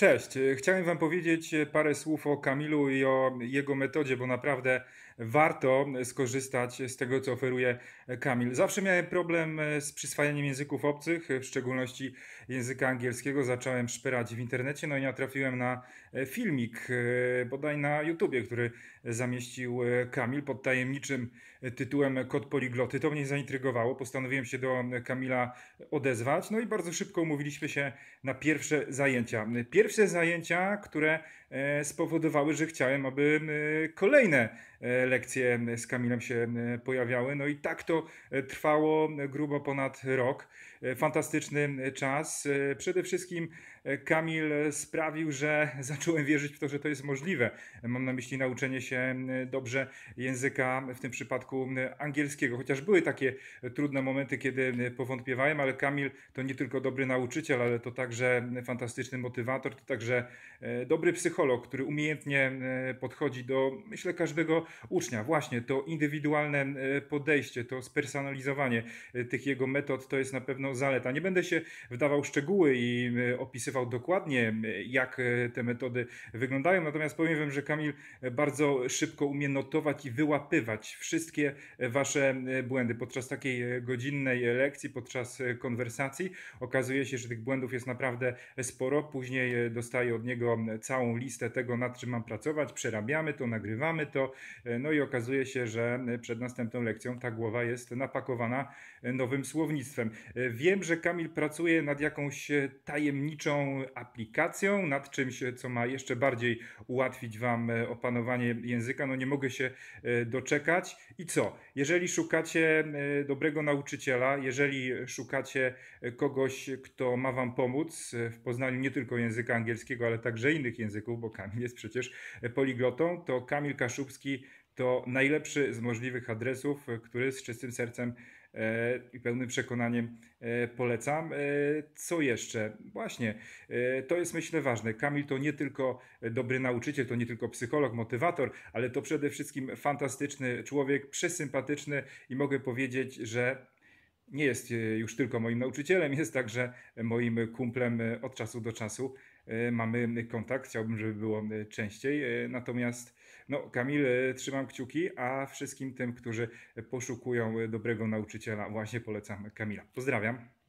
Cześć. Y, chciałem Wam powiedzieć y, parę słów o Kamilu i o jego metodzie, bo naprawdę warto skorzystać z tego, co oferuje Kamil. Zawsze miałem problem y, z przyswajaniem języków obcych, w szczególności języka angielskiego. Zacząłem szperać w internecie, no i natrafiłem na filmik, bodaj na YouTubie, który zamieścił Kamil pod tajemniczym tytułem Kod Poligloty. To mnie zaintrygowało. Postanowiłem się do Kamila odezwać, no i bardzo szybko umówiliśmy się na pierwsze zajęcia. Pierwsze pierwsze zajęcia, które e, spowodowały, że chciałem, aby e, kolejne E, lekcje z Kamilem się pojawiały. No i tak to e, trwało grubo ponad rok. E, fantastyczny czas. Przede wszystkim Kamil sprawił, że zacząłem wierzyć w to, że to jest możliwe. Mam na myśli nauczenie się dobrze języka, w tym przypadku angielskiego, chociaż były takie trudne momenty, kiedy powątpiewałem, ale Kamil to nie tylko dobry nauczyciel, ale to także fantastyczny motywator, to także dobry psycholog, który umiejętnie podchodzi do, myślę, każdego ucznia. Właśnie to indywidualne e, podejście, to spersonalizowanie e, tych jego metod to jest na pewno zaleta. Nie będę się wdawał w szczegóły i e, opisywał dokładnie, jak te metody wyglądają, natomiast powiem Wam, że Kamil bardzo szybko umie notować i wyłapywać wszystkie Wasze błędy. Podczas takiej godzinnej lekcji, podczas konwersacji okazuje się, że tych błędów jest naprawdę sporo. Później dostaję od niego całą listę tego, nad czym mam pracować, przerabiamy to, nagrywamy to E, no i okazuje się, że e, przed następną lekcją ta głowa jest napakowana e, nowym słownictwem. Wiem, że Kamil pracuje nad jakąś tajemniczą aplikacją, nad czymś, co ma jeszcze bardziej ułatwić Wam opanowanie języka. No nie mogę się doczekać. I co? Jeżeli szukacie dobrego nauczyciela, jeżeli szukacie kogoś, kto ma Wam pomóc w poznaniu nie tylko języka angielskiego, ale także innych języków, bo Kamil jest przecież poliglotą, to Kamil Kaszubski to najlepszy z możliwych adresów, e, który z czystym sercem e, i pełnym przekonaniem e, polecam. Co jeszcze? Właśnie, to jest myślę ważne. Kamil to nie tylko dobry nauczyciel, to nie tylko psycholog, motywator, ale to przede wszystkim fantastyczny człowiek, przesympatyczny i mogę powiedzieć, że nie jest już tylko moim nauczycielem, jest także moim kumplem od czasu do czasu. E, mamy e, kontakt. Chciałbym, żeby było e, częściej. Natomiast no, Kamil, trzymam kciuki, a wszystkim tym, którzy poszukują dobrego nauczyciela, właśnie polecam Kamila. Pozdrawiam.